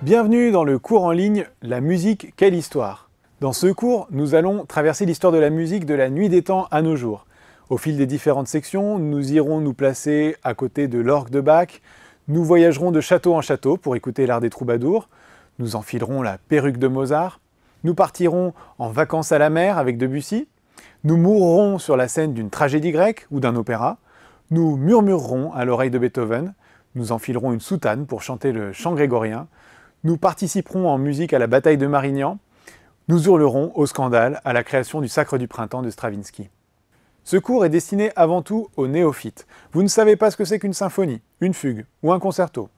Bienvenue dans le cours en ligne La musique, quelle histoire Dans ce cours, nous allons traverser l'histoire de la musique de la nuit des temps à nos jours. Au fil des différentes sections, nous irons nous placer à côté de l'orgue de Bach, nous voyagerons de château en château pour écouter l'art des troubadours, nous enfilerons la perruque de Mozart, nous partirons en vacances à la mer avec Debussy, nous mourrons sur la scène d'une tragédie grecque ou d'un opéra, nous murmurerons à l'oreille de Beethoven, nous enfilerons une soutane pour chanter le chant grégorien, nous participerons en musique à la bataille de Marignan. Nous hurlerons au scandale à la création du Sacre du Printemps de Stravinsky. Ce cours est destiné avant tout aux néophytes. Vous ne savez pas ce que c'est qu'une symphonie, une fugue ou un concerto.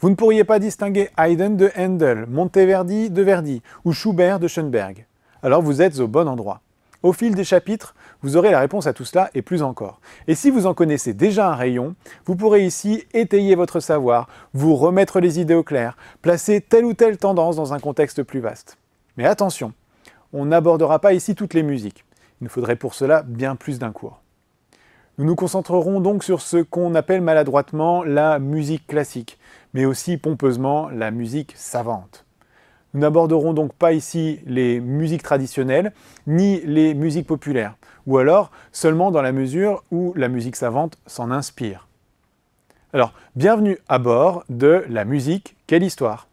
Vous ne pourriez pas distinguer Haydn de Handel, Monteverdi de Verdi ou Schubert de Schoenberg. Alors vous êtes au bon endroit. Au fil des chapitres, vous aurez la réponse à tout cela et plus encore. Et si vous en connaissez déjà un rayon, vous pourrez ici étayer votre savoir, vous remettre les idées au clair, placer telle ou telle tendance dans un contexte plus vaste. Mais attention, on n'abordera pas ici toutes les musiques. Il nous faudrait pour cela bien plus d'un cours. Nous nous concentrerons donc sur ce qu'on appelle maladroitement la musique classique, mais aussi pompeusement la musique savante. Nous n'aborderons donc pas ici les musiques traditionnelles ni les musiques populaires, ou alors seulement dans la mesure où la musique savante s'en inspire. Alors, bienvenue à bord de La musique, quelle histoire